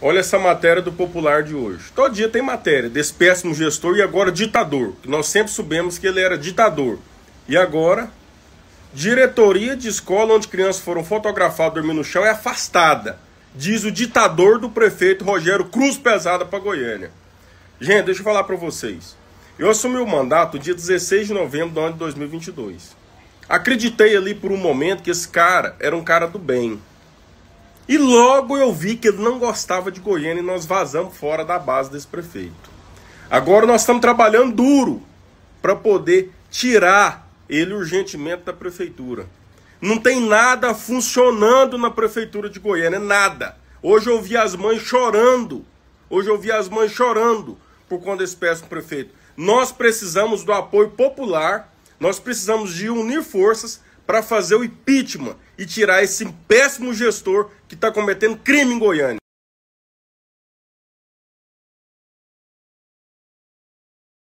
Olha essa matéria do Popular de hoje. Todo dia tem matéria desse péssimo gestor e agora ditador. Nós sempre soubemos que ele era ditador. E agora, diretoria de escola onde crianças foram fotografadas dormindo no chão é afastada. Diz o ditador do prefeito Rogério Cruz Pesada para Goiânia. Gente, deixa eu falar para vocês. Eu assumi o mandato dia 16 de novembro do ano de 2022. Acreditei ali por um momento que esse cara era um cara do bem e logo eu vi que ele não gostava de Goiânia e nós vazamos fora da base desse prefeito. Agora nós estamos trabalhando duro para poder tirar ele urgentemente da prefeitura. Não tem nada funcionando na prefeitura de Goiânia, nada. Hoje eu vi as mães chorando. Hoje eu vi as mães chorando por conta desse péssimo prefeito. Nós precisamos do apoio popular, nós precisamos de unir forças para fazer o impeachment e tirar esse péssimo gestor que está cometendo crime em Goiânia.